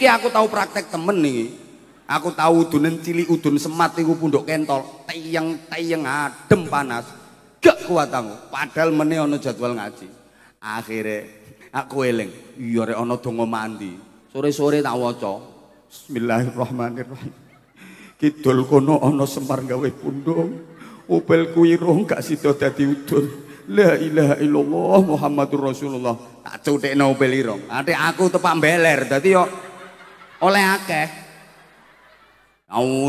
Ki aku tahu praktek temen nih. Aku tahu udunan cili udun semat iku punduk kentol, tayang tayang adem panas. Gak kuat aku, padahal mene ono jadwal ngaji. akhirnya aku eleng, iya re ono dongo mandi. Sore-sore tak waca. Bismillahirrahmanirrahim. Kidul kono ono semar gawe pundung. Upel kuirong kasih gak sida dadi udun. La ilaha illallah Muhammadur Rasulullah. Tak cudek upel irong. Ate aku tepak beler dadi yo oleh akeh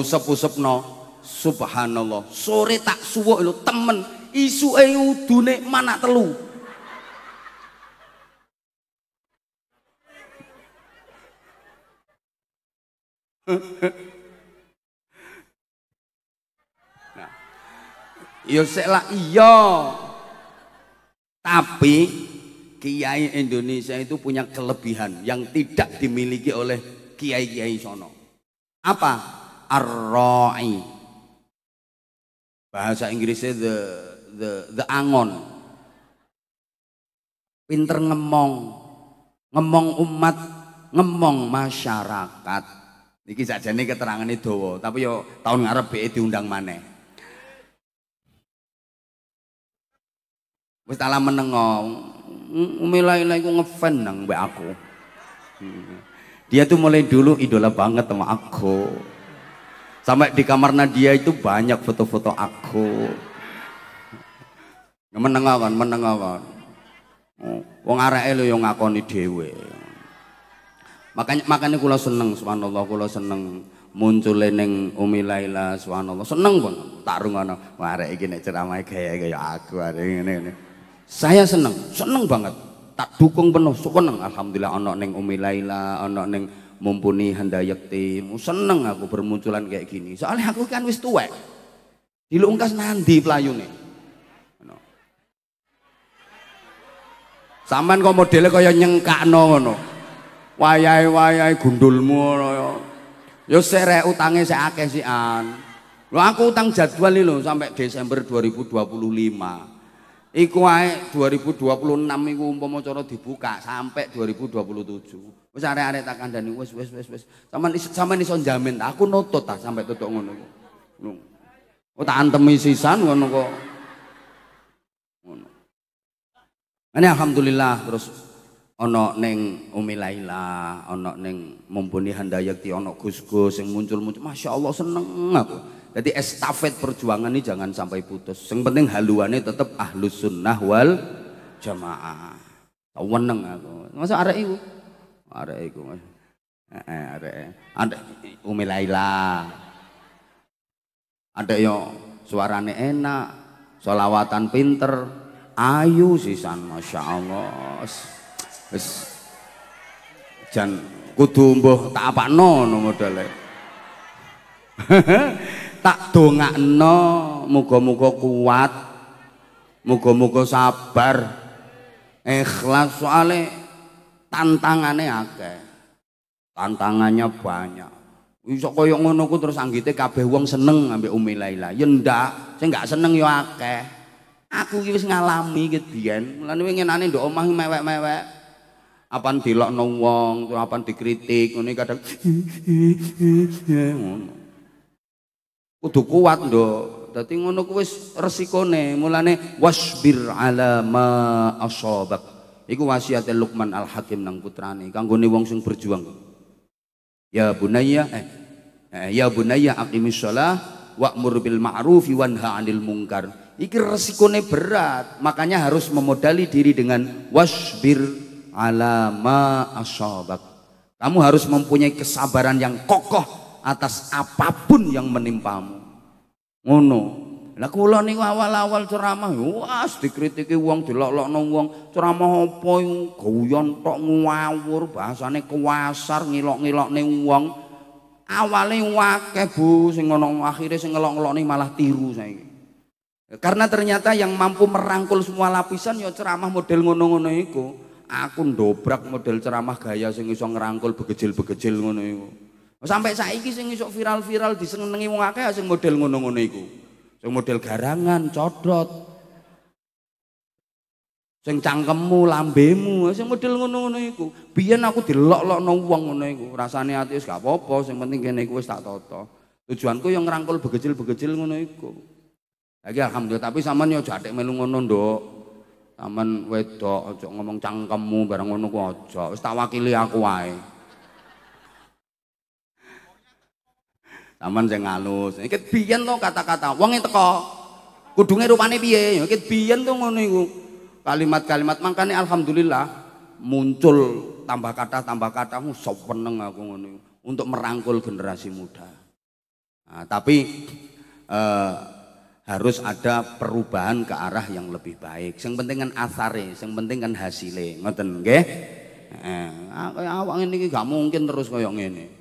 sepusep no, subhanallah sore tak suwuk lo temen isu ayu dune mana telu nah, ya iyo. lah iya tapi kiai Indonesia itu punya kelebihan yang tidak dimiliki oleh kiai-kiai sono. Apa? Arroi. Bahasa Inggrisnya the the the angon. Pinter ngemong. Ngemong umat, ngemong masyarakat. Niki nih keterangan itu tapi yo tahun ngarep BE diundang mana? Wis tak menengo. Oh. Mulai-mulai ku ngefan nang aku. Hmm. Dia tuh mulai dulu idola banget sama aku. Sampai di kamar Nadia itu banyak foto-foto aku. Ya, menengokan, menengokan. Oh, wong arek lho yang ngakoni dhewe. Makanya makanya kula seneng subhanallah kula seneng muncul ning Umi Laila subhanallah seneng banget tak rungono arek iki nek ceramahe gaya kaya aku arek ngene Saya seneng, seneng banget tak dukung penuh seneng alhamdulillah ana ning Umi Laila ana ning mumpuni Handayekti seneng aku bermunculan kayak gini soalnya aku kan wis tuwek dilungkas nanti pelayune no. Saman kok modele kaya nyengkakno ngono. Wayahe-wayahe gundulmu ngono ya. Ya sik utange sik akeh sian. Lho aku utang jadwal iki lho sampai Desember 2025. Iku ae 2026 iku umpama cara dibuka sampai 2027. Wis arek-arek tak kandhani wis wis wis wis. Sampeyan sampeyan iso jamin tak aku nutut ta sampai tutuk ngono iku. Ngono. tak antemi sisan ngono kok. Ngono. Ini alhamdulillah terus ana ning Umi Laila, ana ning mumpuni Handayakti, ana Gus Gus sing muncul-muncul. Masyaallah seneng aku. Jadi estafet perjuangan ini jangan sampai putus. Yang penting haluannya tetap ahlus sunnah wal jamaah. Tahu weneng aku. Masa arek iku? Arek iku, Mas. Heeh, arek. Ada Umi Laila. Ada yo suarane enak, solawatan pinter, ayu sisan Masya Allah. Wis jan tak apa ngono modele. tak dongakno muga-muga kuat muga-muga sabar ikhlas soale tantangane akeh tantangannya banyak iso koyo ngono ku terus anggite kabeh wong seneng ambek Umi Laila ya ndak sing gak seneng ya akeh aku iki wis ngalami ki biyen mulane wingi ngenane ndok omah mewek-mewek apan dilokno wong apan dikritik ngene kadang ngono kudu kuat nduk tapi ngono kuwi resikone mulane wasbir ala ma asabak iku wasiat Luqman Al Hakim nang putrane kanggone wong sing berjuang ya bunayya eh, eh ya bunayya aqimish shalah wa'mur bil ma'rufi wanha 'anil munkar iki resikone berat makanya harus memodali diri dengan wasbir ala ma asabak kamu harus mempunyai kesabaran yang kokoh atas apapun yang menimpamu. Ngono. Lah kula niku awal-awal ceramah wah dikritiki wong dilolokno wong ceramah apa guyon tok ngawur bahasane kuasar ngilok-ngilokne wong. Awale wakeh Bu sing ngono akhire sing ngelok-ngelokne malah tiru saiki. Karena ternyata yang mampu merangkul semua lapisan ya ceramah model ngono-ngono iku. Aku ndobrak model ceramah gaya sing iso ngerangkul begejil-begejil ngono iku. Sampai saiki sing isok viral-viral disenengi wong akeh sing model ngono-ngono iku. Sing model garangan, codot. Sing cangkemmu, lambemu, sing model ngono-ngono iku. Biyen aku dilok-lokno wong ngono iku. Rasane ati wis gak apa-apa, sing penting kene iku wis tak tata. Tujuanku yang ngrangkul begecil-begecil ngono iku. Lagi alhamdulillah tapi sampean yo ya aja melu ngono, Nduk. Sampean wedok aja ngomong cangkemmu barang ngono ku aja. Wis tak wakili aku wae. Taman sing halus. Iki biyen to kata-kata wong teko. Kudunge rupane piye? Ya, iki biyen to ngono iku. Kalimat-kalimat mangkane alhamdulillah muncul tambah kata tambah kata sopeneng aku ngono untuk merangkul generasi muda. Nah, tapi eh, harus ada perubahan ke arah yang lebih baik. Yang penting kan asare, yang penting kan hasilnya. ngoten nggih. Eh, eh awak ini gak mungkin terus koyo ngene.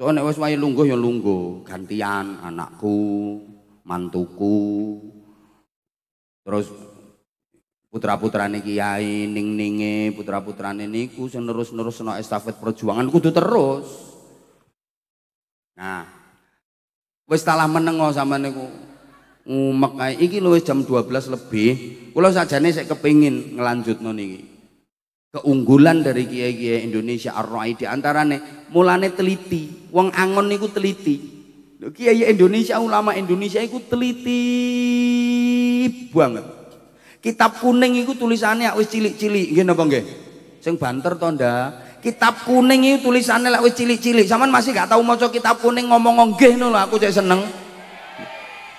So nek wis wayahe lungguh ya lungguh, gantian anakku, mantuku. Terus putra-putrane kiai, ning-ninge, putra-putrane niku sing nerus-nerusno estafet perjuangan kudu terus. Nah, wis talah menengo sama niku. Ngumek kae iki lho wis jam 12 lebih. Kula sajane sik kepengin ngelanjutno niki keunggulan dari kiai-kiai Indonesia ar di antara ne mulane teliti. Wong Angon niku teliti. Kiai Indonesia, ulama Indonesia itu teliti banget. Kitab kuning itu tulisannya wis cilik-cilik, gini napa nggih? Seng banter tonda. Kitab kuning itu tulisannya lah wis cilik-cilik. zaman masih gak tahu mau kitab kuning ngomong nggih nul aku jadi seneng.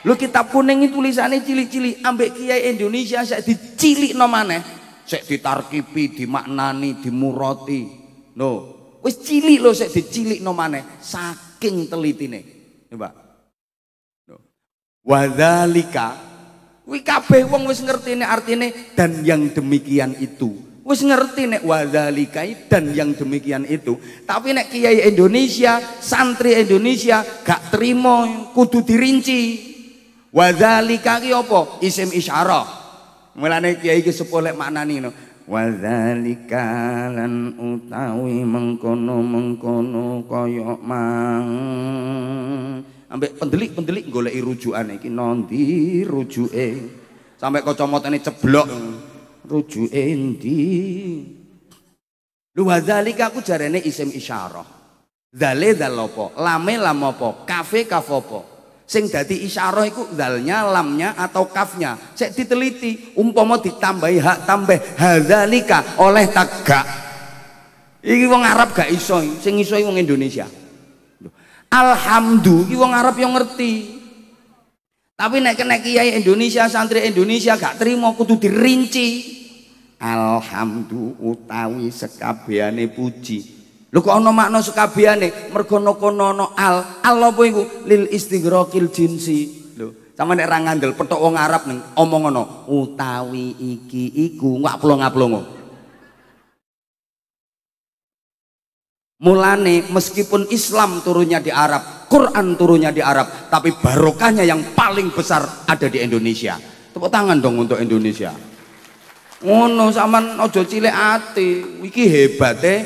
Lho kitab kuning itu tulisannya cilik-cilik, ambek kiai Indonesia saya dicilik nomane sik ditarkipi, dimaknani, dimuroti. No, wis cilik lho sik dicilikno maneh saking telitine. Mbak. No. Wadzalika kuwi kabeh wong wis ngertine artine dan yang demikian itu. Wis ngerti nek wadzalika dan yang demikian itu. Tapi nek kiai Indonesia, santri Indonesia gak terima kudu dirinci. Wadzalika ki apa? Isim isyarah. Mulane kiai ki sepuh lek maknani ngono. Wadzalika lan utawi mengkono-mengkono kaya mang. Ambek pendelik-pendelik goleki rujukan iki nondi rujuke. Sampai kacamatane ceblok. Rujuke endi? Lu wadzalika ku jarene isim isyarah. Zale zalopo, lame lamopo, kafe kafopo. Sing dadi isyarah iku dalnya, lamnya atau kafnya. Cek diteliti, umpama ditambahi hak tambah hadzalika oleh tagak. Iki wong Arab gak iso, sing iso wong Indonesia. Alhamdulillah, iki wong Arab yang ngerti. Tapi nek kena kiai Indonesia, santri Indonesia gak terima kudu dirinci. Alhamdulillah utawi sekabehane puji Lho kok ana makna sekabehane? Mergo kono ana al. Al apa iku? Lil istighraqil jinsi. Lho, sampe nek ra ngandel petok wong Arab ning omong ngono, utawi iki iku ngak plong-aplongo. Mulane meskipun Islam turunnya di Arab, Quran turunnya di Arab, tapi barokahnya yang paling besar ada di Indonesia. Tepuk tangan dong untuk Indonesia. Ngono sampean aja cilik ati. Iki hebate eh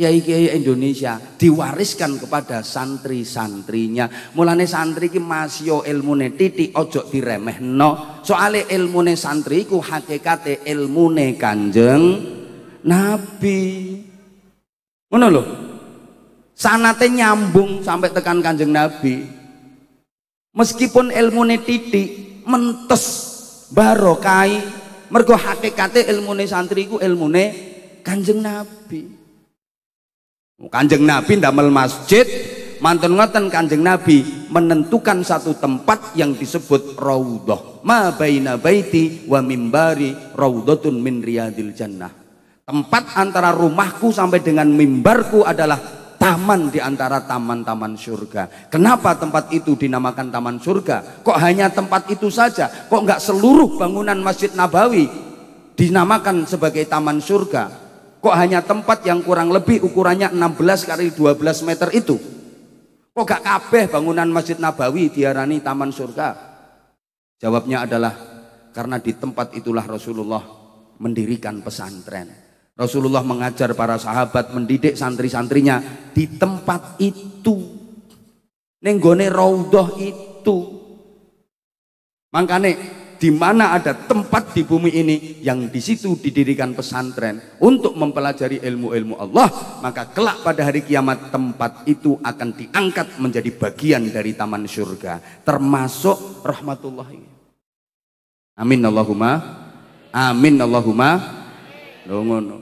kiai-kiai Indonesia diwariskan kepada santri-santrinya. Mulane santri iki masih ilmune titik ojo diremehno. Soale ilmune santri ku hakikate ilmune Kanjeng Nabi. Ngono lho. Sanate nyambung sampai tekan Kanjeng Nabi. Meskipun ilmune titik mentes barokai mergo hakikate ilmune santri ku ilmune Kanjeng Nabi. Kanjeng Nabi damel masjid, mantun ngoten Kanjeng Nabi menentukan satu tempat yang disebut raudhah. Ma baina baiti wa mimbari raudhatun min riyadil jannah. Tempat antara rumahku sampai dengan mimbarku adalah taman di antara taman-taman surga. Kenapa tempat itu dinamakan taman surga? Kok hanya tempat itu saja? Kok enggak seluruh bangunan Masjid Nabawi dinamakan sebagai taman surga? Kok hanya tempat yang kurang lebih ukurannya 16 kali 12 meter itu? Kok gak kabeh bangunan Masjid Nabawi diarani Taman Surga? Jawabnya adalah karena di tempat itulah Rasulullah mendirikan pesantren. Rasulullah mengajar para sahabat mendidik santri-santrinya di tempat itu. Nenggone raudhah itu. Mangkane di mana ada tempat di bumi ini yang di situ didirikan pesantren untuk mempelajari ilmu-ilmu Allah, maka kelak pada hari kiamat tempat itu akan diangkat menjadi bagian dari taman surga, termasuk rahmatullahi. Amin Allahumma. Amin Allahumma. Dongono.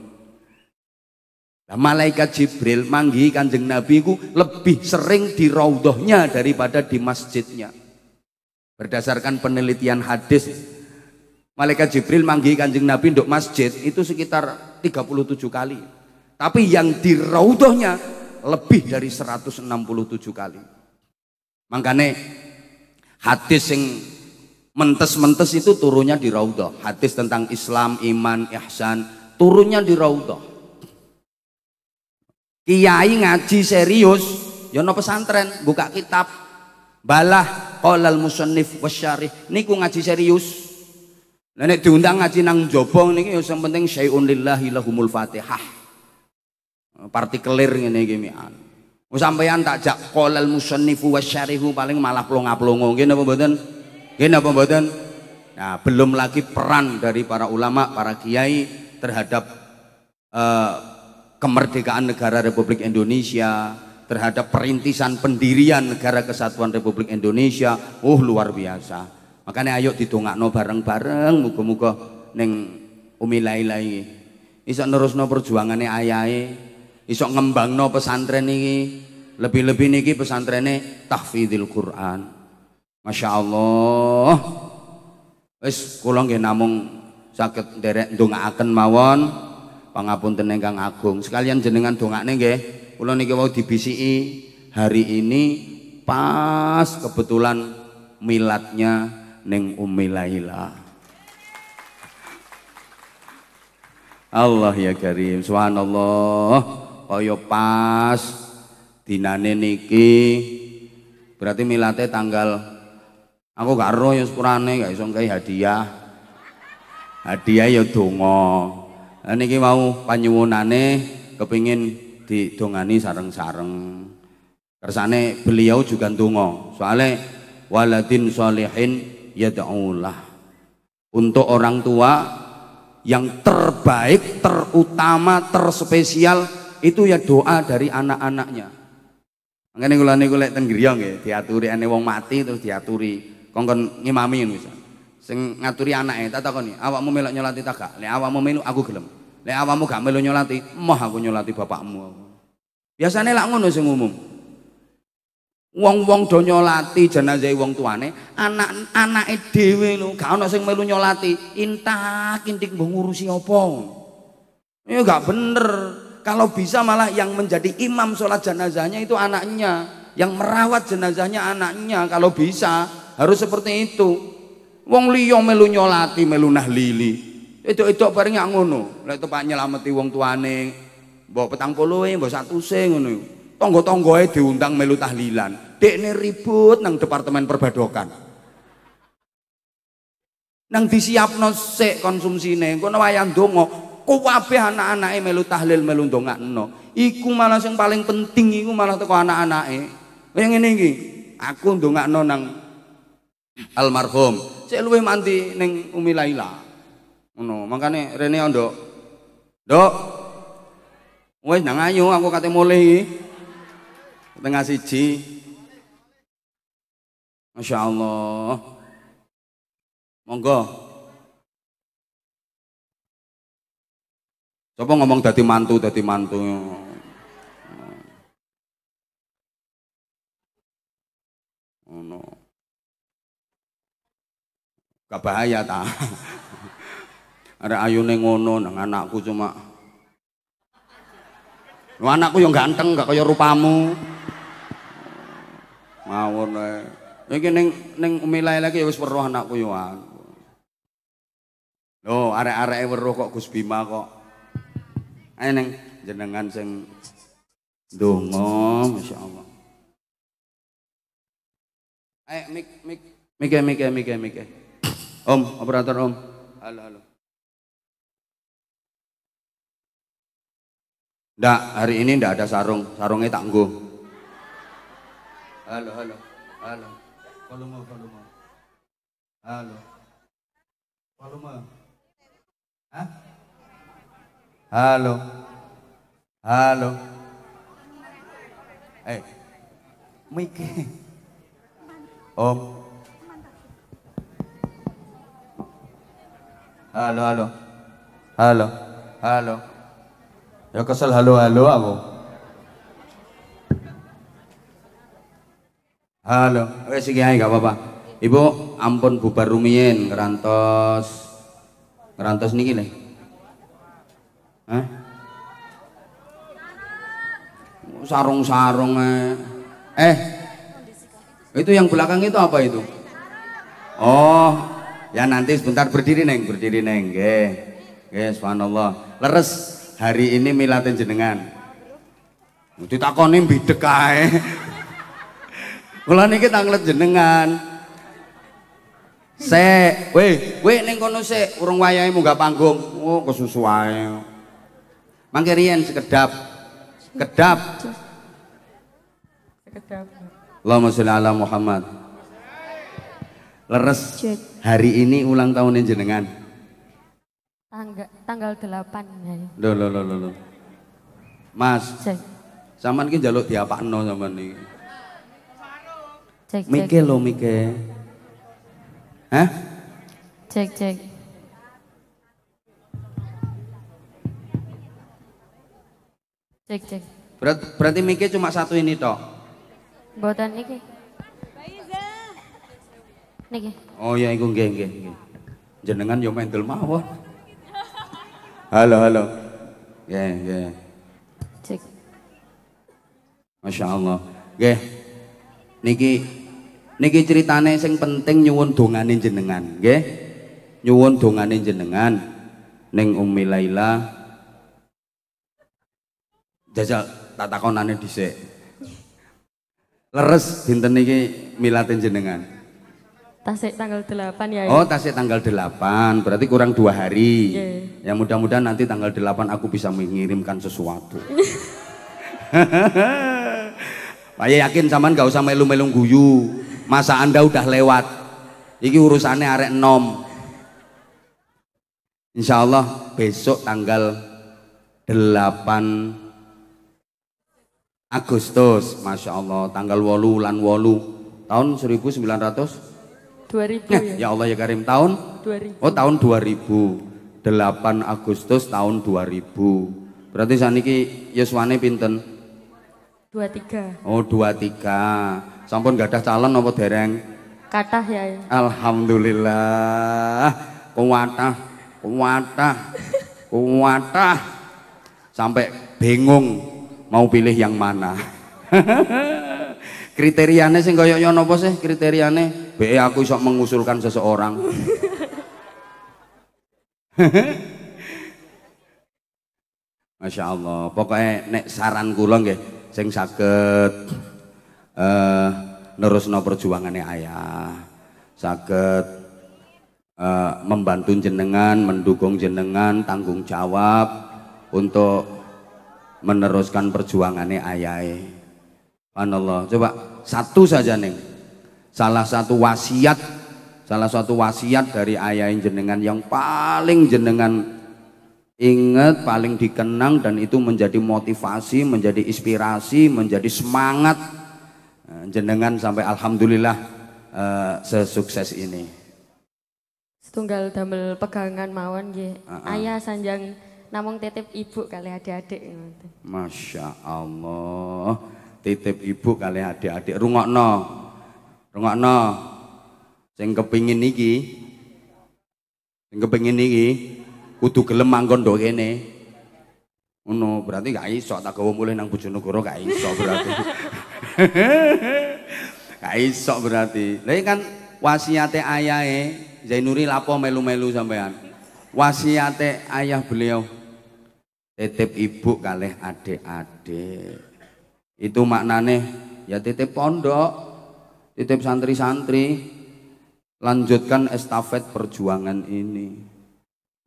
Nah, malaikat Jibril manggi kanjeng Nabi ku lebih sering di raudohnya daripada di masjidnya. Berdasarkan penelitian hadis, Malaikat Jibril manggil kanjeng Nabi untuk masjid itu sekitar 37 kali. Tapi yang di lebih dari 167 kali. Makanya hadis yang mentes-mentes itu turunnya di raudhah. Hadis tentang Islam, iman, ihsan turunnya di raudhah. Kiai ngaji serius, yono ya pesantren, buka kitab, balah qalal musannif wasyari. niku ngaji serius Nenek diundang ngaji nang jobong niki yang penting syai'un lillahi lahumul fatihah partikelir ngene iki mian sampeyan tak jak qalal musannifu wasyarihu paling malah plonga-plongo nggih apa mboten nggih apa mboten nah belum lagi peran dari para ulama para kiai terhadap uh, kemerdekaan negara Republik Indonesia terhadap perintisan pendirian negara kesatuan Republik Indonesia oh luar biasa makanya ayo ditungakno bareng-bareng muka-muka neng umi lai-lai nerusno perjuangannya ayai isok ngembangno pesantren ini lebih-lebih niki pesantrennya tahfidil Quran Masya Allah wis kula nggih namung sakit nderek akan mawon pangapunten tenenggang agung sekalian jenengan dongakne nggih kula niki wau dibisiki hari ini pas kebetulan milatnya neng Ummi Laila. Allah ya Karim, subhanallah. Kaya pas dinane niki berarti milate tanggal aku gak roh ya sepurane gak iso hadiah. Hadiah ya dongo. niki mau panyuwunane kepingin didongani sarang-sarang, Kersane beliau juga tungo. Soale waladin ya yad'ulah. Untuk orang tua yang terbaik, terutama, terspesial itu ya doa dari anak-anaknya. Makanya gula niku lek teng diaturi ane wong mati terus diaturi kongkon ngimami misal. Sing ngaturi anaknya, tak mau awakmu melok itu tak gak? awak mau melu aku gelem. Lek awamu gak melu nyolati, mah aku nyolati bapakmu. Biasanya lak ngono sing umum. Wong-wong do nyolati jenazah wong tuane, anak-anake dhewe lho, gak ana sing melu nyolati. Intak intik mbok ngurusi apa? Ya gak bener. Kalau bisa malah yang menjadi imam sholat jenazahnya itu anaknya, yang merawat jenazahnya anaknya. Kalau bisa harus seperti itu. Wong liya melu nyolati, melu nahlili itu itu bareng yak ngono. Lek pak nyelameti wong tuane, petang 40 bawa satu 100 ngono. tonggo tanggae diundang melu tahlilan. Dekne ribut nang departemen perbadokan. Nang disiap nose konsumsi neng Kono wayang dongo kabeh anak eh melu tahlil melu dongak no Iku malah yang paling penting iku malah teko anak anak yang ini gini aku dongak no nang almarhum. saya luwe mandi neng Umi Ngono, makane rene ondo Ndok. Wes nang ayu aku kate mulai iki. Tengah siji. Masya Allah. Monggo. Coba ngomong dadi mantu, dadi mantu. ngono. Oh, Gak bahaya ta. Ada ayune ngono nang anakku cuma. Lu anakku yang ganteng gak kaya rupamu. mau ae. Iki ning neng umilai lagi ya wis weruh anakku yo lo, Loh, arek-areke kok Gus Bima kok. Ayo ning jenengan sing masya allah, Ayo mik mik mik mik mik mik. Om, operator Om. Halo halo. Ndak, hari ini ndak ada sarung. Sarungnya tak nggo. Halo, halo. Halo. Volume, volume. Halo. Volume. Hah? Halo. Halo. Eh. Mike. Om. Halo, halo. Halo. Halo. Ya kesel halo-halo aku. Halo, wes iki ae gak apa-apa. Ibu, ampun bubar rumiyin ngerantos. Ngerantos niki lho. Hah? Sarung-sarung eh. Itu yang belakang itu apa itu? Oh, ya nanti sebentar berdiri neng, berdiri neng. Nggih. Nggih, subhanallah. Leres hari ini milatin jenengan ditakoni bidek kae kula niki tak nglet jenengan Se, weh weh ning kono sik urung wayahe munggah panggung oh kesusu wae mangke riyen sekedap kedap sekedap Allahumma sholli ala Muhammad leres hari ini ulang tahunin jenengan Tangga, tanggal 8. Lho lho lho lho. Mas. Cek. Sampean iki njaluk diapakno sampean iki. Cek mike cek. lho mike. Hah? Cek cek. Cek cek. Berat, berarti mike cuma satu ini toh. buatan iki. Niki. Oh ya ikut geng geng Jenengan yo mendel mawon. Halo, halo. Ya, yeah, ya. Cek. Masya Allah. Ya. Niki niki ceritane sing penting nyuwun dongane jenengan, ya. Nyuwun dongane jenengan neng Umi Laila. Jajal tak takonane dhisik. Leres dinten niki milatin jenengan. Tasik tanggal 8 ya, ya. Oh, Tasik tanggal 8, berarti kurang dua hari. Yeah. Ya mudah-mudahan nanti tanggal 8 aku bisa mengirimkan sesuatu. Pak ya yakin zaman gak usah melu-melu guyu. Masa Anda udah lewat. Ini urusannya arek nom. Insya Allah besok tanggal 8 Agustus, Masya Allah, tanggal wolu, lan wolu, tahun 1900 2000 ya. Ya Allah ya Karim tahun 2000. Oh tahun 2000. 8 Agustus tahun 2000. Berarti saniki yuswane pinten? 23. Oh 23. Sampun gak ada calon apa dereng? Kata ya, ya. Alhamdulillah. kuatah kuatah kuatah Sampai bingung mau pilih yang mana. sih sing koyo nopo sih kriteriane? Be aku sok mengusulkan seseorang. Masya Allah, pokoknya nek saran kula nggih sing saged eh nerusno perjuangane ayah. Saged uh, membantu jenengan, mendukung jenengan, tanggung jawab untuk meneruskan perjuangannya ayah. Panallah, coba satu saja neng salah satu wasiat salah satu wasiat dari ayah jenengan yang paling jenengan ingat paling dikenang dan itu menjadi motivasi menjadi inspirasi menjadi semangat eh, jenengan sampai alhamdulillah uh, sesukses ini setunggal damel pegangan mawon ya. uh -uh. ayah sanjang namung titip ibu kali adik-adik Masya Allah titip ibu kali adik-adik rungokno Rungokno. Sing kepingin iki sing kepingin iki kudu gelem manggon ndok kene. Ngono, berarti gak iso tak gawa mulih nang Bojonegoro gak iso berarti. gak iso berarti. Lain kan wasiate ayahe Zainuri lapo melu-melu sampean. Wasiate ayah beliau tetep ibu kalih adik-adik. Itu maknane ya tetep pondok titip santri-santri lanjutkan estafet perjuangan ini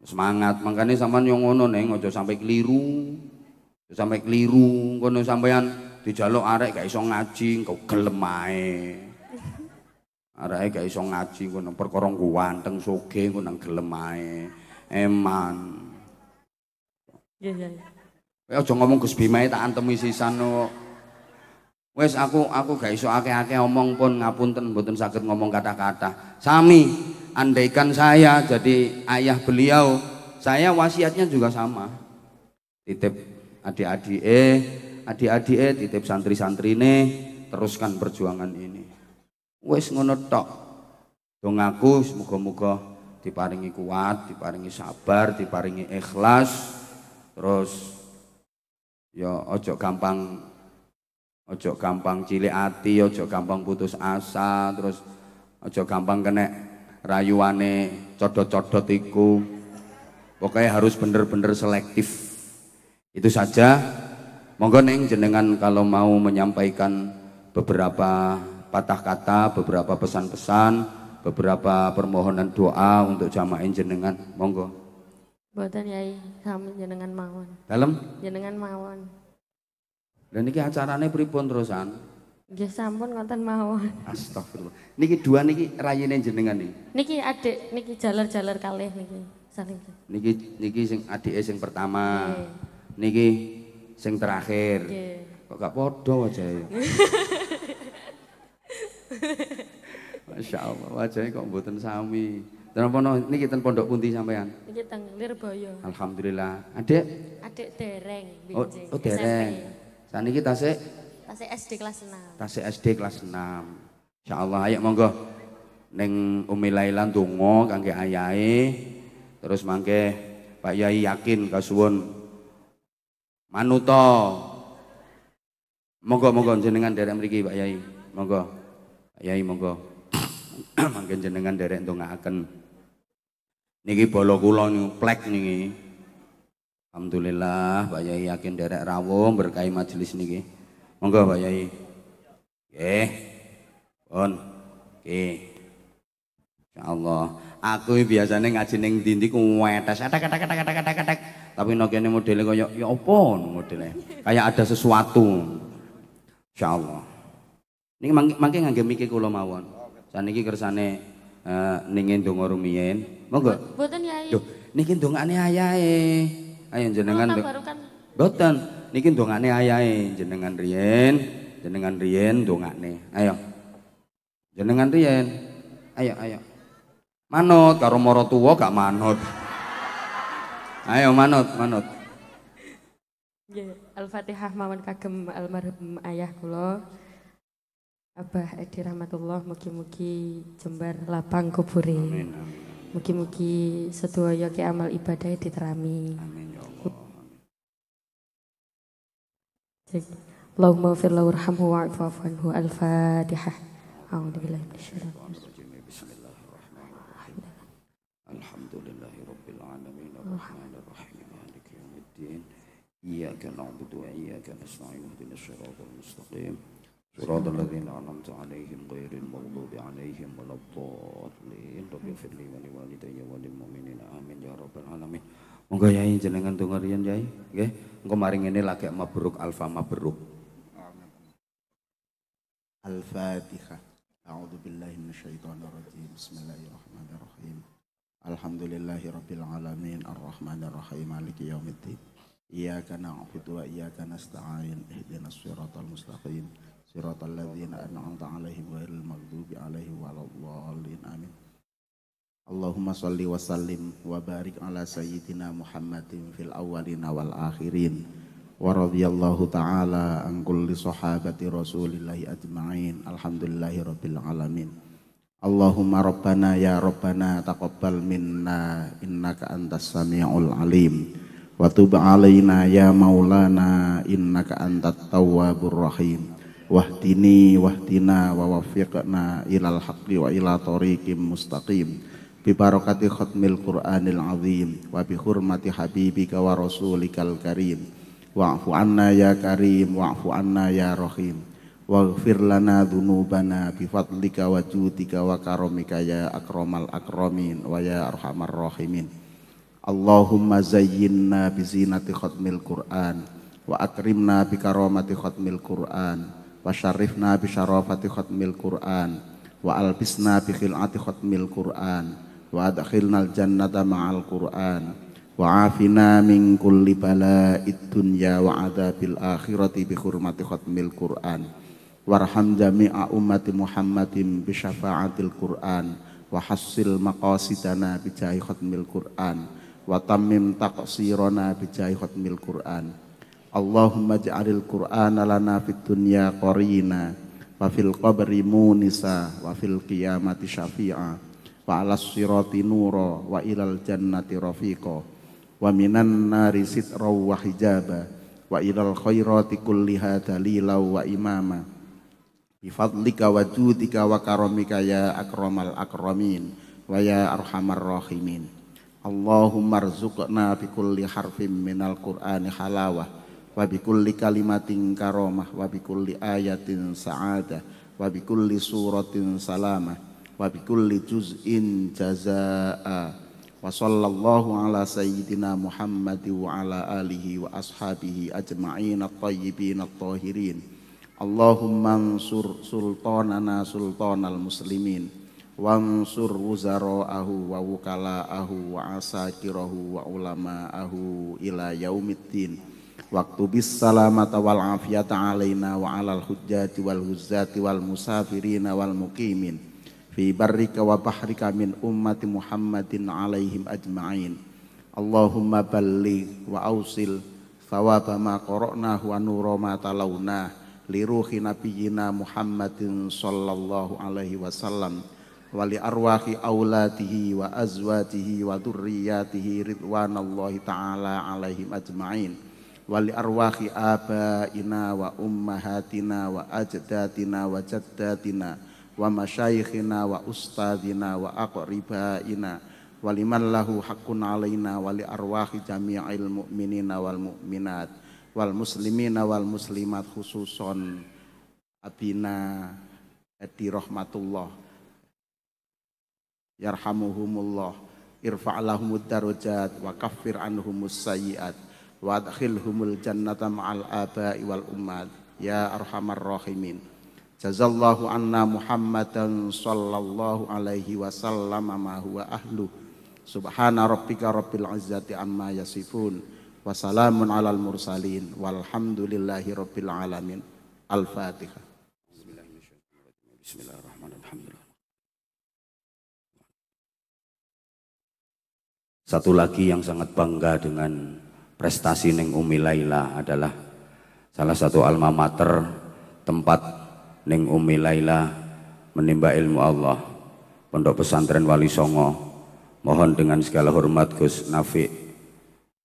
semangat makanya sama yang ngono neng ojo sampai keliru sampai keliru ngono sampean dijaluk arek gak iso ngaji kau kelemai arai arek gak iso ngaji perkorong perkara teng soge ngono gelem eman eman ya ya ojo ngomong Gus Bima e tak antemi sisan Wes aku aku gak iso ake ake omong pun ngapunten mboten sakit ngomong kata-kata. Sami, andaikan saya jadi ayah beliau, saya wasiatnya juga sama. Titip adik-adik eh, adik-adik eh, titip santri-santrine, santri teruskan perjuangan ini. Wes ngono tok. Dong aku semoga-moga diparingi kuat, diparingi sabar, diparingi ikhlas, terus yo ya, ojo gampang ojo gampang cilik ati ojo gampang putus asa terus ojo gampang kena rayuane codot-codot iku pokoknya harus bener-bener selektif itu saja monggo neng jenengan kalau mau menyampaikan beberapa patah kata beberapa pesan-pesan beberapa permohonan doa untuk jamaah jenengan monggo Buatan yai, Kami jenengan mawon. Dalam? Jenengan mawon. Dan niki acarane pripun terusan? Nggih ya sampun ngoten mawon. Astagfirullah. Niki dua niki rayine jenengan niki. Niki adik niki jalar-jalar kalih niki. Saling. Niki niki sing adike sing pertama. Yeah. Niki sing terakhir. Yeah. Kok gak padha wajahe. Ya? Masya Allah, wajahnya kok mboten sami. Dan pono niki ten pondok pundi sampean? Niki teng Lirboyo. Alhamdulillah. Adik? Adik dereng oh, binjing. Oh, oh dereng. SMP. Saat ini tasik? Tasik SD kelas 6. Tasik SD kelas 6. Insyaallah ayo monggo neng Umi Laila donga kangge ayahe terus mangke Pak Yai yakin kasuwun manuto monggo monggo jenengan derek mriki Pak Yai monggo Pak Yai monggo mangke jenengan derek ndongaaken niki bolo kula niku plek niki Alhamdulillah Pak Yai yakin derek rawuh berkahi majelis niki. Monggo Pak Yai. Nggih. Pun. Nggih. Insyaallah. Aku biasanya ngaji ning ndi ndi ku wetes kata kata kata kata kata. etek. Tapi nek kene modele koyo ya apa modele? Kayak ada sesuatu. Insyaallah. Niki mangke ngangge mikir kula mawon. Saniki kersane uh, ning ndonga rumiyin. Monggo. Mboten Yai. Duh, niki ndongane Ayo jenengan oh, baru kan. niki dongane ayahe jenengan Rien jenengan riyen dongane. Ayo. Jenengan Rien Ayo, ayo. Manut karo tuwo tua gak manut. Ayo manut, manut. Al-Fatihah mawon kagem almarhum ayah kula. Abah Edi Rahmatullah mugi-mugi jembar lapang kuburi amin. Mugi-mugi sedoyo ke amal ibadah diterami. Amin ya Allah. Allahumma fir lahu wa anhu. Al-Fatihah. A'udzu billahi minasyaitonir rajim. Bismillahirrahmanirrahim. Alhamdulillahirabbil alamin. Arrahmanir rahim. Maliki yaumiddin. Iyyaka na'budu wa iyyaka nasta'in. mustaqim. صراط الذين أنعمت عليهم غير المغضوب عليهم ولا الضالين رب اغفر لي ولوالدي وللمؤمنين آمين يا رب العالمين Monggo Yai jenengan donga riyen Yai nggih engko maring ngene lagi mabruk alfa mabruk Al-Fatihah A'udzu billahi minasyaitonir rajim Bismillahirrahmanirrahim Alhamdulillahi rabbil alamin arrahmanir rahim maliki yaumiddin Iyyaka na'budu wa iyyaka nasta'in ihdinas siratal mustaqim siratal ladzina an'amta alaihim ghairil maghdubi alaihim waladdallin amin Allahumma salli wa sallim wa barik ala sayyidina Muhammadin fil awwalina wal akhirin wa radhiyallahu ta'ala an kulli sahabati rasulillahi ajma'in alhamdulillahi rabbil alamin Allahumma rabbana ya rabbana taqabbal minna innaka antas samiul alim wa tub alaina ya maulana innaka antat tawwabur rahim wahdini wahdina wa wafiqna ilal haqqi wa ila tariqim mustaqim barakati khatmil qur'anil azim wa bi hurmati habibika wa rasulikal karim wa'fu anna ya karim wa'fu anna ya rahim waghfir lana dhunubana bi fadlika wa judika wa karamika ya akramal akramin wa ya arhamar rahimin Allahumma zayyinna bi zinati khatmil qur'an wa akrimna bi karamati khatmil qur'an wasyarifna bi syarafati khatmil Qur'an wa albisna bi khil'ati khatmil Qur'an wa al jannata ma'al Qur'an wa afina min kulli bala'id dunya wa adabil akhirati bi khurmati khatmil Qur'an warham jami'a ummati Muhammadin bi syafa'atil Qur'an wa hassil maqasidana bi jahi khatmil Qur'an wa tamim taqsirana bi jahi khatmil Qur'an Allahumma ja'alil Qur'an lana fid dunya qarina wa fil qabri munisa wa fil qiyamati syafi'a wa alas sirati nura wa ilal jannati rafiqa wa minan nari sitra wa hijaba wa ilal khairati kulliha dalila wa imama bifadlika wa judika wa karamika ya akramal akramin wa ya arhamar rahimin Allahumma rzuqna bi kulli harfin minal qur'ani halawah wa kulli kalimatin karomah wa kulli ayatin saada, wa kulli suratin salamah wa kulli juz'in jazaa'a wa sallallahu ala sayyidina Muhammad wa ala alihi wa ashabihi ajma'in at-tayyibin at-tahirin Allahumma ansur sultanana sultanal muslimin wansur wuzara'ahu wa wukala'ahu wa asakirahu wa ulama'ahu ila yaumiddin Waktu bis salamata wal afiyata alaina wa alal hujjati wal huzzati wal musafirina wal muqimin fi barrika wa bahrika min ummati Muhammadin alaihim ajma'in. Allahumma balli wa ausil fawaba ma qorokna wa nuro ma talawna liruhi nabiyina Muhammadin sallallahu alaihi wasallam wali arwahi aulatihi wa azwatihi wa durriyatihi ridwanallahi ta'ala alaihim ajma'in wali arwahi ina wa ummahatina wa ajdatina wa jaddatina wa masyayikhina wa ustadzina wa aqribaina man lahu haqqun alaina wali arwahi jami'il mu'minina wal mu'minat wal muslimina wal muslimat khususon abina adi rahmatullah yarhamuhumullah irfa'lahumud darujat wa kafir anhumus sayyiat wa adkhilhumul jannata ma'al aba'i wal ummat ya arhamar rahimin jazallahu anna muhammadan sallallahu alaihi wasallam ma huwa ahlu subhana rabbika rabbil izzati amma yasifun wa salamun alal mursalin walhamdulillahi rabbil alamin al-fatihah Bismillahirrahmanirrahim. Satu lagi yang sangat bangga dengan prestasi Neng Umi Laila adalah salah satu alma mater tempat Neng Umi Laila menimba ilmu Allah Pondok Pesantren Wali Songo mohon dengan segala hormat Gus Nafik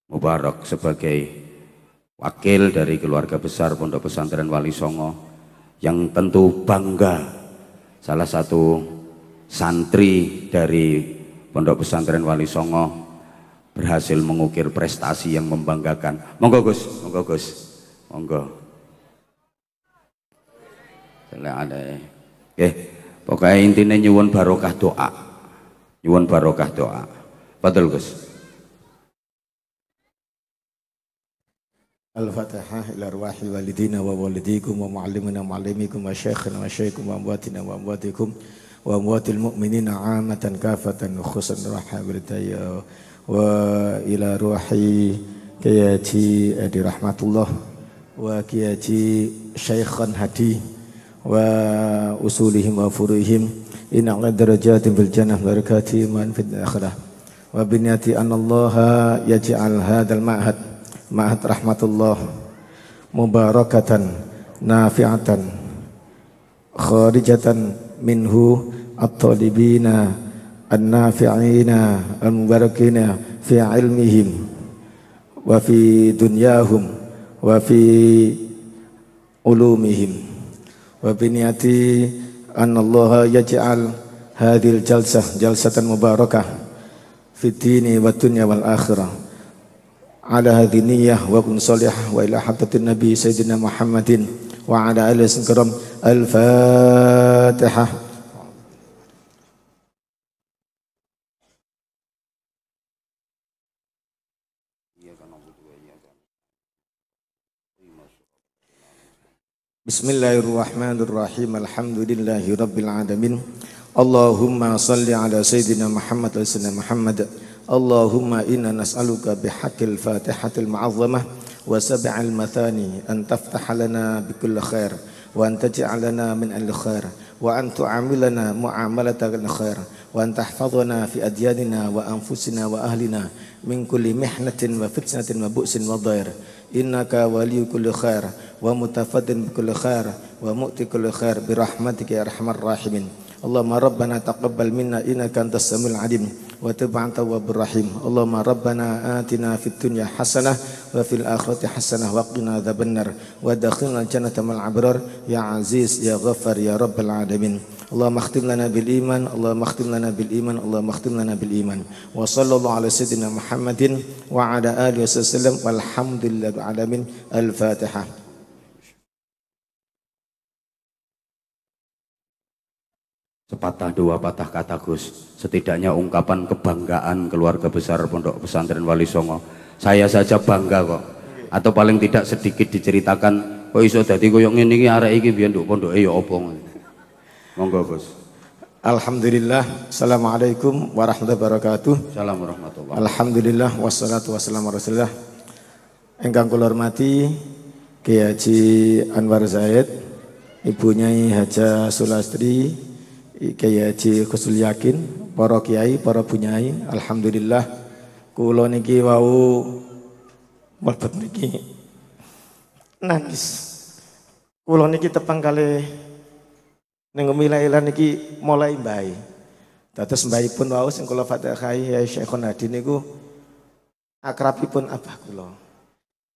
Mubarak sebagai wakil dari keluarga besar Pondok Pesantren Wali Songo yang tentu bangga salah satu santri dari Pondok Pesantren Wali Songo berhasil mengukir prestasi yang membanggakan. Monggo Gus, monggo Gus, monggo. ada eh pokoknya intinya nyuwun barokah doa. Nyuwun barokah doa. Betul Gus. Al-Fatihah ila arwahi walidina wa walidikum wa muallimina muallimikum wa syekhina wa syekhina wa amwatina wa amwatikum wa amwatil mu'minina amatan kafatan khusan rahabilitayya wa ila ruhi kiyaji adi rahmatullah wa kiyaji syaikhan hadi wa usulihim wa furuhihim inna ala darajatin fil jannah barakati man fil akhirah wa binyati anallaha yaj'al hadal ma'had ma'had rahmatullah mubarakatan nafi'atan kharijatan minhu atau dibina النافعين المباركين في علمهم وفي دنياهم وفي علومهم وبنيتي أن الله يجعل هذه الجلسة جلسة مباركة في الدين والدنيا والآخرة على هذه النية وكن صالح وإلى حضرة النبي سيدنا محمد وعلى آله وسلم الفاتحة بسم الله الرحمن الرحيم الحمد لله رب العالمين اللهم صل على سيدنا محمد وسيدنا محمد اللهم إنا نسألك بحق الفاتحة المعظمة وسبع المثاني أن تفتح لنا بكل خير وأن تجعلنا من الخير وأن تعاملنا معاملة الخير وأن تحفظنا في أدياننا وأنفسنا وأهلنا من كل محنة وفتنة وبؤس وضير إنك ولي كل خير ومتفد بكل خير ومؤتي كل خير برحمتك يا أرحم الراحمين اللهم ربنا تقبل منا إنك أنت السميع العليم وتب عن تواب الرحيم اللهم ربنا آتنا في الدنيا حسنة وفي الآخرة حسنة وقنا عذاب النار وادخلنا الجنة مع الأبرار يا عزيز يا غفر يا رب العالمين اللهم اختم لنا بالإيمان اللهم اختم لنا بالإيمان اللهم اختم لنا بالإيمان وصلى الله على سيدنا محمد وعلى آله وصحبه وسلم والحمد لله العالمين الفاتحة Sepatah dua patah kata Gus, setidaknya ungkapan kebanggaan keluarga besar Pondok Pesantren Wali Songo. Saya saja bangga kok. Atau paling tidak sedikit diceritakan, kok iso dadi koyo ngene iki arek iki biyen nduk pondok ya apa Monggo Gus. Alhamdulillah. Assalamualaikum warahmatullahi wabarakatuh. Assalamualaikum. warahmatullahi. wabarakatuh Alhamdulillah wassalatu wassalamu Rasulillah. Engkang kula hormati Kiai Haji Anwar Zaid, ibunya Nyai Haja Sulastri, Kiai Haji Gusul Yakin, para kiai, para bunyai, alhamdulillah kula niki wau mlebet niki nangis. Kula niki tepang kali ning umilailan niki mulai mbahi. Dados pun wau sing kula Fatihai ya Syekhun Hadi niku akrabipun abah kula.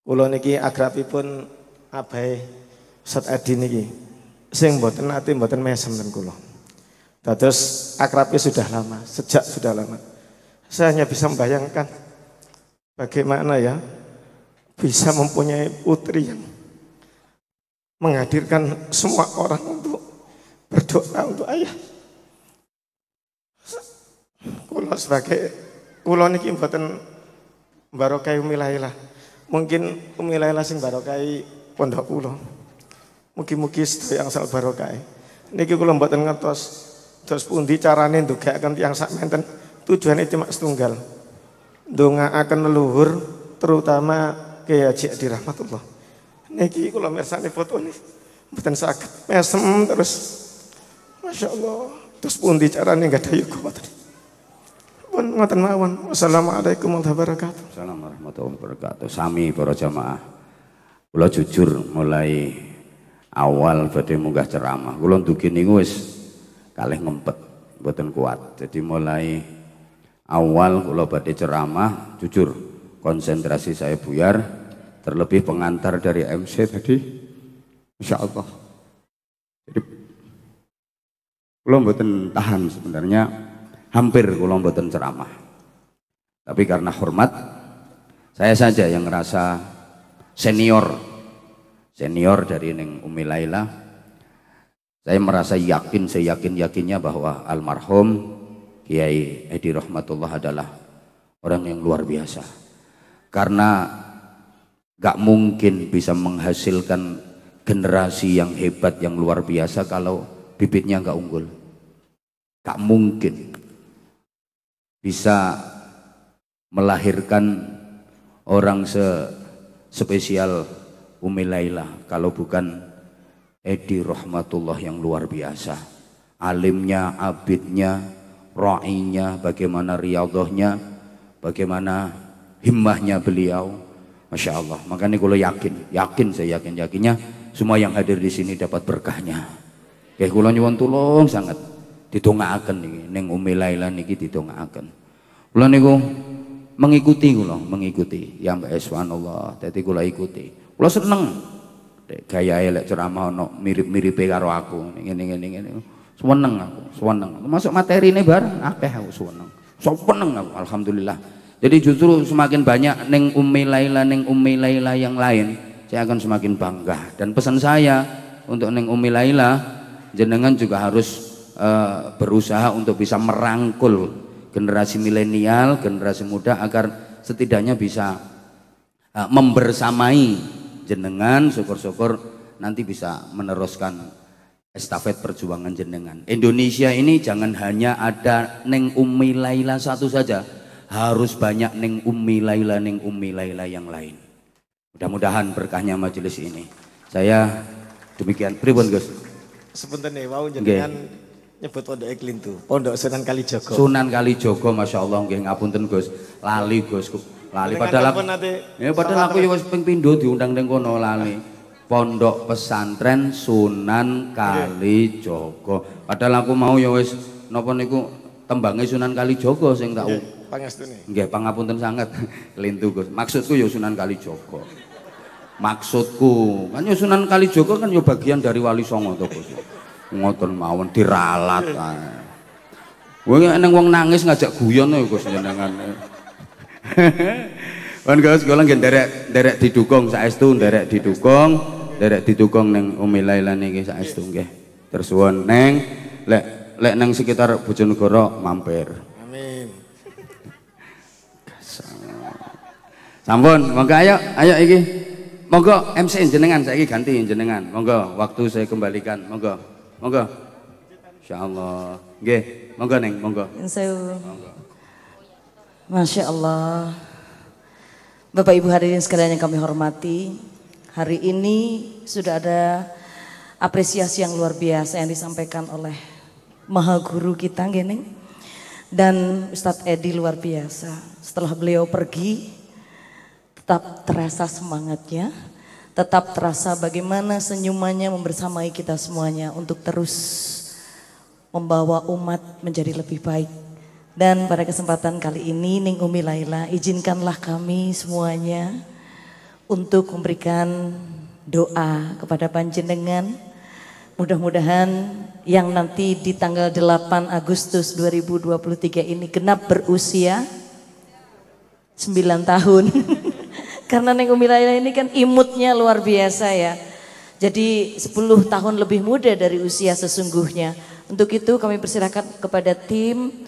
Kula niki akrabipun abah Ustaz Adi niki sing mboten ati mboten mesem ten kula. Terus akrabnya sudah lama, sejak sudah lama. Saya hanya bisa membayangkan bagaimana ya bisa mempunyai putri yang menghadirkan semua orang untuk berdoa untuk ayah. Kulo sebagai kulo niki mboten barokai umilailah, Mungkin umilailah sing barokai pondok kulo. mungkin mugi sedaya angsal barokai. Niki kulo mboten ngertos Terus pundi carane ndogakaken tiyang sak menten tujuannya cuma setunggal. Ndongaaken leluhur terutama Kiai Haji Adi Rahmatullah. Niki kula mirsani fotone mboten saged mesem terus Masya Allah terus pundi carane enggak ada yuk ngoten. Pun ngoten mawon. Wassalamualaikum warahmatullahi wabarakatuh. Assalamualaikum warahmatullahi wabarakatuh. Sami para jamaah. Kula jujur mulai awal badhe munggah ceramah. Kula ndugi niku wis kalih ngempet mboten kuat jadi mulai awal kalau badhe ceramah jujur konsentrasi saya buyar terlebih pengantar dari MC tadi Insya Allah jadi kula mboten tahan sebenarnya hampir kula mboten ceramah tapi karena hormat saya saja yang ngerasa senior senior dari Neng Umi Laila saya merasa yakin, saya yakin-yakinnya bahwa almarhum Kiai Edi Rahmatullah adalah orang yang luar biasa. Karena gak mungkin bisa menghasilkan generasi yang hebat, yang luar biasa kalau bibitnya gak unggul. Gak mungkin bisa melahirkan orang se spesial Umi Laila kalau bukan Edi Rahmatullah yang luar biasa. Alimnya, abidnya, ra'inya, bagaimana riadohnya, bagaimana himmahnya beliau. Masya Allah. Makanya kalau yakin, yakin saya yakin yakinnya semua yang hadir di sini dapat berkahnya. Oke, kula nyuwun tulung sangat nih, neng ning Umi Laila niki akan. Kula niku mengikuti kula, mengikuti ya Mbak Eswanullah. Dadi kula ikuti. Kula seneng gaya elek ceramah ono mirip-mirip karo aku ngene ngene ngene seneng aku seneng masuk materi ini bareng akeh aku seneng seneng aku alhamdulillah jadi justru semakin banyak neng ummi Laila neng ummi Laila yang lain saya akan semakin bangga dan pesan saya untuk neng ummi Laila jenengan juga harus uh, berusaha untuk bisa merangkul generasi milenial generasi muda agar setidaknya bisa uh, membersamai jenengan syukur-syukur nanti bisa meneruskan estafet perjuangan jenengan. Indonesia ini jangan hanya ada neng Ummi Laila satu saja, harus banyak neng Ummi Laila neng Ummi Laila yang lain. Mudah-mudahan berkahnya majelis ini. Saya demikian. Pribun Gus. Sebentar nih, wow jenengan okay. nyebut pondok iklim tuh, pondok Sunan Kalijogo. Sunan Kalijogo, masya Allah, geng ngapunten Gus, lali Gus lali padahal ya padahal aku yang wis ping diundang neng kono lali pondok pesantren Sunan Kalijogo. padahal aku mau ya wis napa niku tembangnya Sunan Kalijaga sing tak pangestune nggih pangapunten sanget lintu Gus maksudku ya Sunan Kalijaga maksudku kan ya Sunan Kalijaga kan ya bagian dari Wali Songo tuh. Gus ngoten mawon diralat Woi Wong nek wong nangis ngajak guyon ya Gus jenengan Wan kau kula nggih derek derek didukung itu derek didukung, derek didukung neng Umi Laila saya itu nggih. Terus suwun neng lek lek neng sekitar Bojonegoro mampir. Amin. Sampun, monggo ayo ayo iki. Monggo MC jenengan saiki ganti jenengan. Monggo waktu saya kembalikan. Monggo. Monggo. Insyaallah. Nggih, monggo Neng, monggo. Insyaallah. Monggo. Masya Allah. Bapak Ibu hadirin sekalian yang kami hormati, hari ini sudah ada apresiasi yang luar biasa yang disampaikan oleh Maha Guru kita, gini. Dan Ustadz Edi luar biasa. Setelah beliau pergi, tetap terasa semangatnya, tetap terasa bagaimana senyumannya membersamai kita semuanya untuk terus membawa umat menjadi lebih baik dan pada kesempatan kali ini Ning Umi Laila izinkanlah kami semuanya untuk memberikan doa kepada panjenengan. Mudah-mudahan yang nanti di tanggal 8 Agustus 2023 ini genap berusia 9 tahun. Karena Neng Umi Laila ini kan imutnya luar biasa ya. Jadi 10 tahun lebih muda dari usia sesungguhnya. Untuk itu kami persilahkan kepada tim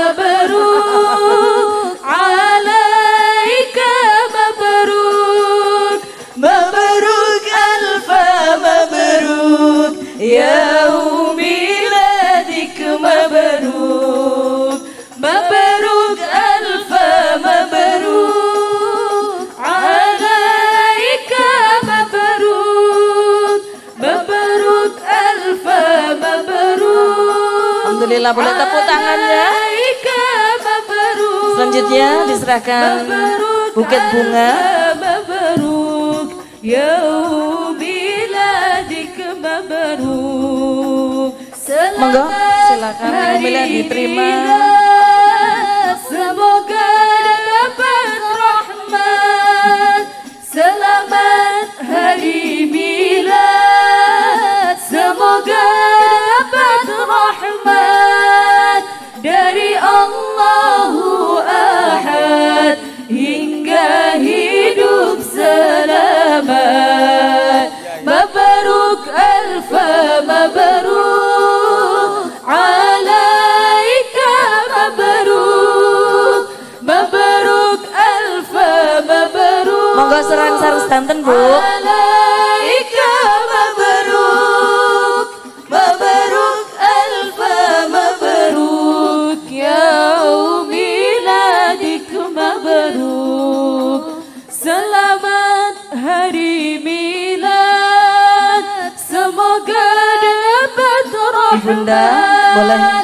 Alhamdulillah boleh tepuk tangannya. Selanjutnya diserahkan buket bunga. Monggo silakan pemilihan diterima. Tanten Bu. Alaika mabruk, mabruk alfa mabruk ya umiladik mabruk. Selamat hari milad. Semoga dapat rahmat. Ibunda, boleh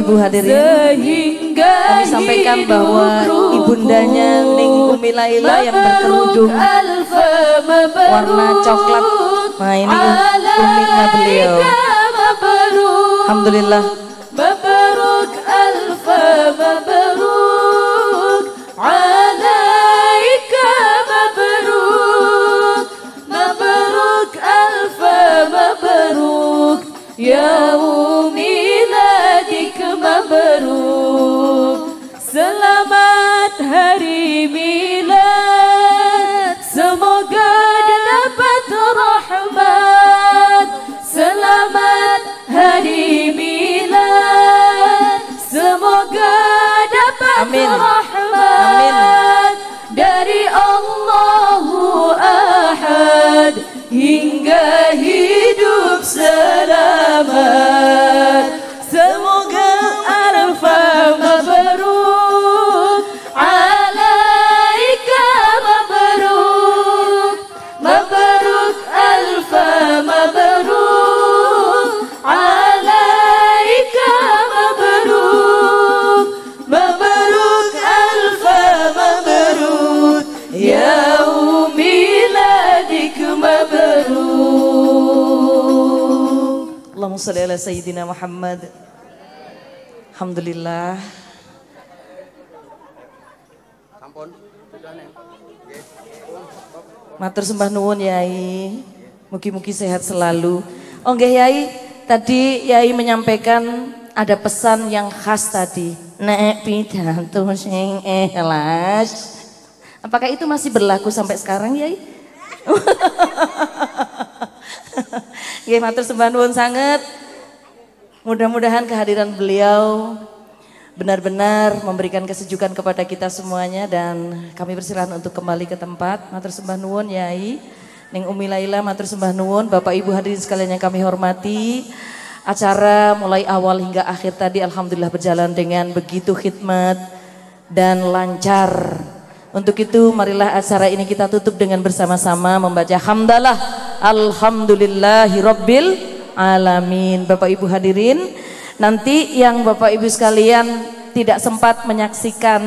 ibu hadirin kami sampaikan bahwa ibundanya Ning Umi Laila yang berkerudung warna coklat nah ini umiknya beliau Alhamdulillah salli ala sayyidina Muhammad. Alhamdulillah. Matur sembah nuwun Yai. Mugi-mugi sehat selalu. Oh Yai, tadi Yai menyampaikan ada pesan yang khas tadi. Nek pidato sing ikhlas. Apakah itu masih berlaku sampai sekarang Yai? Nggih matur sembah nuwun sangat. Mudah-mudahan kehadiran beliau benar-benar memberikan kesejukan kepada kita semuanya dan kami persilahkan untuk kembali ke tempat. Matur sembah nuwun Yai. Ning Umi Laila matur sembah nuwun, Bapak Ibu hadirin sekalian yang kami hormati. Acara mulai awal hingga akhir tadi alhamdulillah berjalan dengan begitu khidmat dan lancar. Untuk itu marilah acara ini kita tutup dengan bersama-sama membaca hamdalah alhamdulillahirabbil alamin. Bapak Ibu hadirin, nanti yang Bapak Ibu sekalian tidak sempat menyaksikan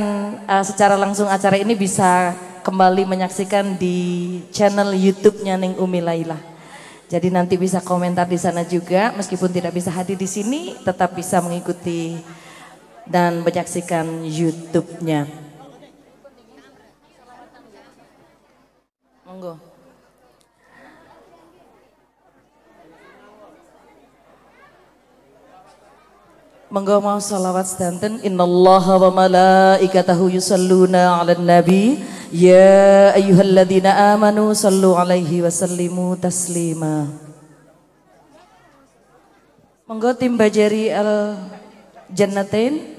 uh, secara langsung acara ini bisa kembali menyaksikan di channel YouTube-nya Ning Umi Laila. Jadi nanti bisa komentar di sana juga, meskipun tidak bisa hadir di sini, tetap bisa mengikuti dan menyaksikan YouTube-nya. Monggo mau salawat sedanten innallaha wa malaikatahu yusalluna 'alan nabi ya ayyuhalladzina amanu sallu 'alaihi wa sallimu taslima. Monggo tim Bajari Al Jannatain